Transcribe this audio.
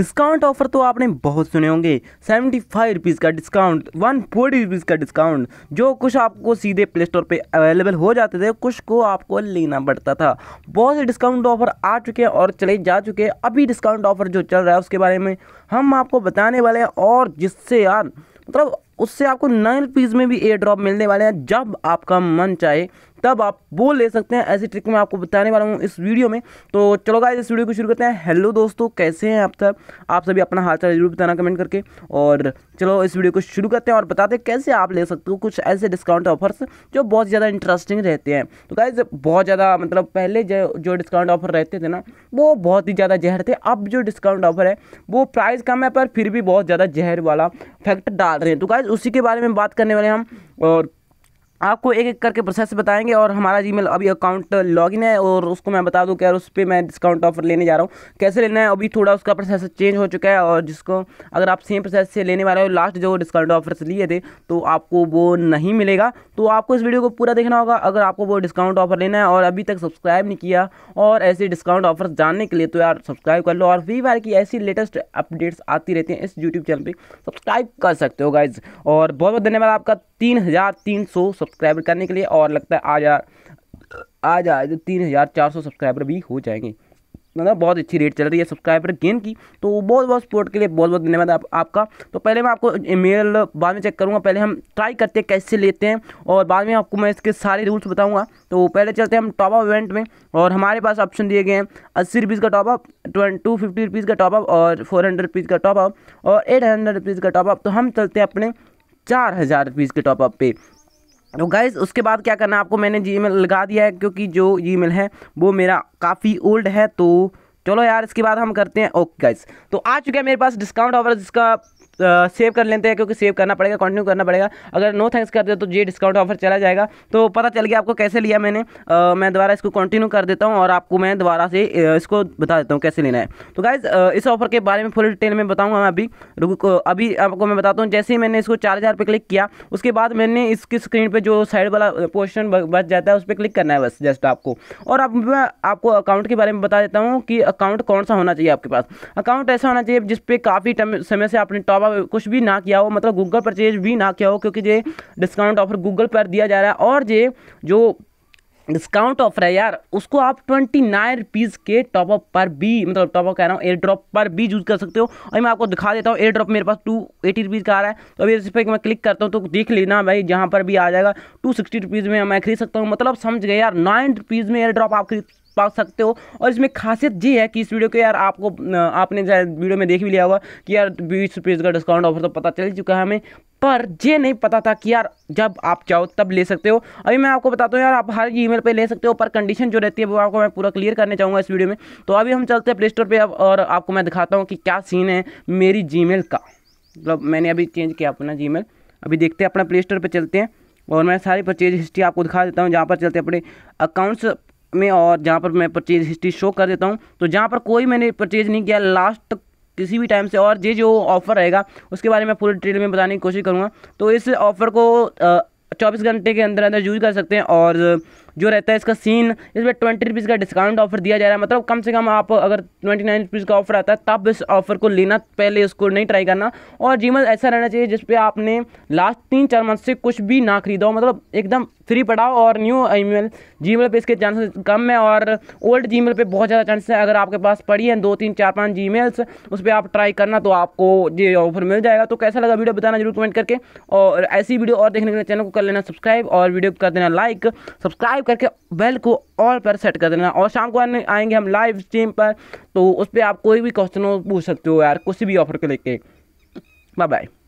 discount offer तो आपने बहुत सुने होंगे सेवेंटी फाइव रुपीज़ का डिस्काउंट वन फोर्टी रुपीज़ का डिस्काउंट जो कुछ आपको सीधे प्ले स्टोर पर अवेलेबल हो जाते थे कुछ को आपको लेना पड़ता था बहुत से डिस्काउंट ऑफर आ चुके हैं और चले जा चुके हैं अभी डिस्काउंट ऑफर जो चल रहा है उसके बारे में हम आपको बताने वाले हैं और जिससे यार मतलब उससे आपको नाइन रुपीज़ में भी एयर ड्रॉप मिलने वाले हैं जब आपका मन चाहे तब आप वो ले सकते हैं ऐसी ट्रिक मैं आपको बताने वाला हूँ इस वीडियो में तो चलो गाइस इस वीडियो को शुरू करते हैं हेलो दोस्तों कैसे हैं आप सब आप सभी अपना हाल चाल जरूर बताना कमेंट करके और चलो इस वीडियो को शुरू करते हैं और बताते हैं कैसे आप ले सकते हो कुछ ऐसे डिस्काउंट ऑफर्स जो बहुत ज़्यादा इंटरेस्टिंग रहते हैं तो गाइज बहुत ज़्यादा मतलब पहले जो डिस्काउंट ऑफर रहते थे ना वो बहुत ही ज़्यादा जहर थे अब जो डिस्काउंट ऑफर है वो प्राइस कम है पर फिर भी बहुत ज़्यादा जहर वाला फैक्टर डाल रहे हैं तो गाइज उसी के बारे में बात करने वाले हम और आपको एक एक करके प्रोसेस बताएंगे और हमारा जीमेल अभी अकाउंट लॉगिन है और उसको मैं बता दूं कि यार उस पर मैं डिस्काउंट ऑफर लेने जा रहा हूँ कैसे लेना है अभी थोड़ा उसका प्रोसेस चेंज हो चुका है और जिसको अगर आप सेम प्रोसेस से लेने वाले हो लास्ट जो डिस्काउंट ऑफर्स लिए थे तो आपको वो नहीं मिलेगा तो आपको इस वीडियो को पूरा देखना होगा अगर आपको वो डिस्काउंट ऑफर लेना है और अभी तक सब्सक्राइब नहीं किया और ऐसे डिस्काउंट ऑफर जानने के लिए तो यार सब्सक्राइब कर लो और फ्री फायर की ऐसी लेटेस्ट अपडेट्स आती रहती हैं इस यूट्यूब चैनल पर सब्सक्राइब कर सकते हो गाइज और बहुत बहुत धन्यवाद आपका तीन हज़ार तीन सौ सब्सक्राइबर करने के लिए और लगता है आज आज आज तीन हज़ार चार सौ सब्सक्राइबर भी हो जाएंगे मतलब बहुत अच्छी रेट चल रही है सब्सक्राइबर गेन की तो बहुत बहुत सपोर्ट के लिए बहुत बहुत धन्यवाद आप, आपका तो पहले मैं आपको ईमेल बाद में चेक करूँगा पहले हम ट्राई करते हैं कैसे लेते हैं और बाद में आपको मैं इसके सारे रूल्स बताऊँगा तो पहले चलते हैं हम टॉप अप इवेंट में और हमारे पास ऑप्शन दिए गए हैं अस्सी रुपीज़ का top up twenty two fifty rupees का टॉपअप और फोर हंड्रेड रुपीज़ का टॉप अप और एट हंड्रेड रुपीज़ का टॉपअप तो हम चलते हैं अपने चार हज़ार रुपीज़ के टॉपअप पे तो गाइज़ उसके बाद क्या करना है आपको मैंने जी लगा दिया है क्योंकि जो जी है वो मेरा काफ़ी ओल्ड है तो चलो यार इसके बाद हम करते हैं ओके गाइस तो आ चुके हैं मेरे पास डिस्काउंट ऑफर जिसका सेव कर लेते हैं क्योंकि सेव करना पड़ेगा कंटिन्यू करना पड़ेगा अगर नो थैंक्स कर दे तो ये डिस्काउंट ऑफर चला जाएगा तो पता चल गया आपको कैसे लिया मैंने आ, मैं दोबारा इसको कंटिन्यू कर देता हूँ और आपको मैं दोबारा से इसको बता देता हूँ कैसे लेना है तो गाइज इस ऑफर के बारे में फुल डिटेल में बताऊँगा मैं अभी रुको अभी आपको मैं बताता हूँ जैसे ही मैंने इसको चार हज़ार क्लिक किया उसके बाद मैंने इसकी स्क्रीन पर जो साइड वाला पोर्शन बच जाता है उस पर क्लिक करना है बस जस्ट आपको और अब मैं आपको अकाउंट के बारे में बता देता हूँ कि अकाउंट कौन सा होना चाहिए आपके पास अकाउंट ऐसा होना चाहिए जिस पे काफ़ी समय से आपने टॉप अप कुछ भी ना किया हो मतलब गूगल परचेज भी ना किया हो क्योंकि ये डिस्काउंट ऑफर गूगल पर दिया जा रहा है और ये जो डिस्काउंट ऑफर है यार उसको आप ट्वेंटी नाइन रुपीज़ के टॉपअप पर भी मतलब टॉपअप कह रहा हूँ एयर ड्रॉप पर भी यूज़ कर सकते हो और मैं आपको दिखा देता हूँ एयर ड्रॉप मेरे पास टू एटी रुपीज़ का आ रहा है तो अभी इस पर मैं क्लिक करता हूँ तो देख लेना भाई जहाँ पर भी आ जाएगा टू सिक्सटी रुपीज़ में मैं खरीद सकता हूँ मतलब समझ गए यार नाइन रुपीज़ में एयर ड्रॉप आप खरीद पा सकते हो और इसमें खासियत ये है कि इस वीडियो को यार आपको आपने वीडियो में देख भी लिया होगा कि यार बीस रुपीज़ का डिस्काउंट ऑफर तो पता चल चुका है हमें पर ये नहीं पता था कि यार जब आप चाहो तब ले सकते हो अभी मैं आपको बताता हूँ यार आप हर ईमेल पे ले सकते हो पर कंडीशन जो रहती है वो आपको मैं पूरा क्लियर करने चाहूँगा इस वीडियो में तो अभी हम चलते हैं प्ले स्टोर पर अब और आपको मैं दिखाता हूँ कि क्या सीन है मेरी मेल का मतलब मैंने अभी चेंज किया अपना मेल अभी देखते हैं अपना प्ले स्टोर पर चलते हैं और मैं सारी परचेज हिस्ट्री आपको दिखा देता हूँ जहाँ पर चलते अपने अकाउंट्स में और जहाँ पर मैं परचेज हिस्ट्री शो कर देता हूँ तो जहाँ पर कोई मैंने परचेज नहीं किया लास्ट किसी भी टाइम से और ये जो ऑफ़र रहेगा उसके बारे में पूरे डिटेल में बताने की कोशिश करूँगा तो इस ऑफ़र को चौबीस घंटे के अंदर अंदर यूज कर सकते हैं और जो रहता है इसका सीन इस पर ट्वेंटी रुपीज़ का डिस्काउंट ऑफर दिया जा रहा है मतलब कम से कम आप अगर ट्वेंटी नाइन रुपीज़ का ऑफर आता है तब इस ऑफर को लेना पहले उसको नहीं ट्राई करना और जीमेल ऐसा रहना चाहिए जिसपे आपने लास्ट तीन चार मंथ से कुछ भी ना खरीदा हो मतलब एकदम फ्री पड़ा और new email Gmail पर इसके चांसेस कम है और ओल्ड जी मेल पर बहुत ज़्यादा चांसेस है अगर आपके पास पड़ी है दो तीन चार पाँच जी मेल्स उस पर आप ट्राई करना तो आपको ये ऑफर मिल जाएगा तो कैसा लगा वीडियो बताना जरूर कमेंट करके और ऐसी वीडियो और देखने के लिए चैनल को कर लेना सब्सक्राइब और वीडियो को कर देना लाइक सब्सक्राइब सब्सक्राइब करके बेल को ऑल पर सेट कर देना और शाम को आएंगे हम लाइव स्ट्रीम पर तो उस पर आप कोई भी क्वेश्चन पूछ सकते हो यार कुछ भी ऑफर को लेके बाय बाय